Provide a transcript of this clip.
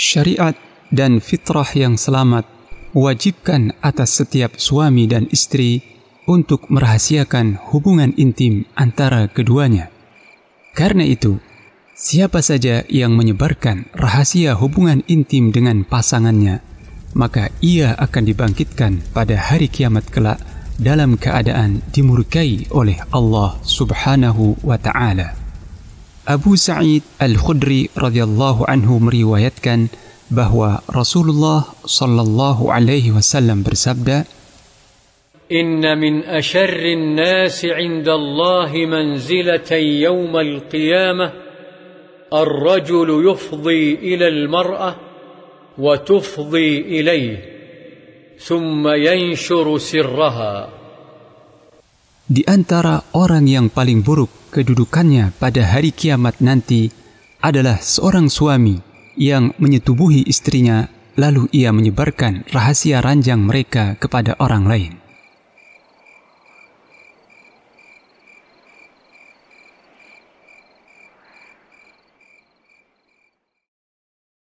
syariat dan fitrah yang selamat wajibkan atas setiap suami dan istri untuk merahasiakan hubungan intim antara keduanya. Karena itu, siapa saja yang menyebarkan rahasia hubungan intim dengan pasangannya, maka ia akan dibangkitkan pada hari kiamat kelak dalam keadaan dimurkai oleh Allah Subhanahu wa taala. أبو سعيد الخدري رضي الله عنه بهو رسول الله صلى الله عليه وسلم برسبدة إن من أشر الناس عند الله منزلة يوم القيامة الرجل يفضي إلى المرأة وتفضي إليه ثم ينشر سرها di antara orang yang paling buruk kedudukannya pada hari kiamat nanti adalah seorang suami yang menyetubuhi istrinya lalu ia menyebarkan rahasia ranjang mereka kepada orang lain.